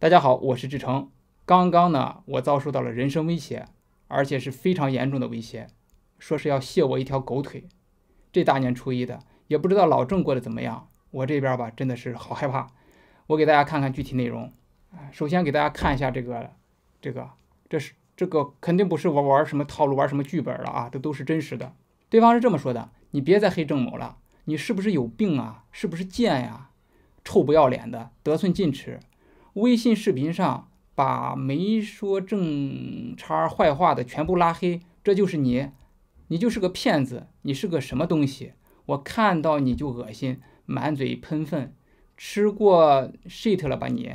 大家好，我是志成。刚刚呢，我遭受到了人身威胁，而且是非常严重的威胁，说是要卸我一条狗腿。这大年初一的，也不知道老郑过得怎么样。我这边吧，真的是好害怕。我给大家看看具体内容。首先给大家看一下这个，这个，这是这个肯定不是我玩什么套路，玩什么剧本了啊，这都是真实的。对方是这么说的：“你别再黑郑某了，你是不是有病啊？是不是贱呀？臭不要脸的，得寸进尺。”微信视频上把没说正叉坏话的全部拉黑，这就是你，你就是个骗子，你是个什么东西？我看到你就恶心，满嘴喷粪，吃过 shit 了吧？你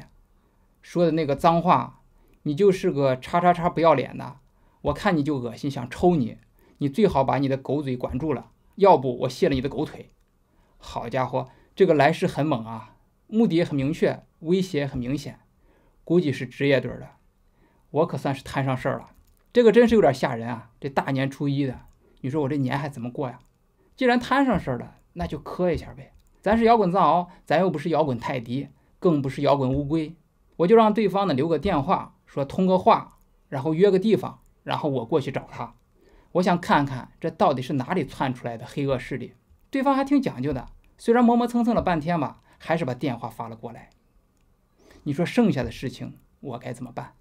说的那个脏话，你就是个叉叉叉不要脸的，我看你就恶心，想抽你，你最好把你的狗嘴管住了，要不我卸了你的狗腿。好家伙，这个来势很猛啊！目的很明确，威胁很明显，估计是职业队的。我可算是摊上事儿了，这个真是有点吓人啊！这大年初一的，你说我这年还怎么过呀？既然摊上事儿了，那就磕一下呗。咱是摇滚藏獒，咱又不是摇滚泰迪，更不是摇滚乌龟。我就让对方呢留个电话，说通个话，然后约个地方，然后我过去找他。我想看看这到底是哪里窜出来的黑恶势力。对方还挺讲究的，虽然磨磨蹭蹭了半天吧。还是把电话发了过来。你说剩下的事情我该怎么办？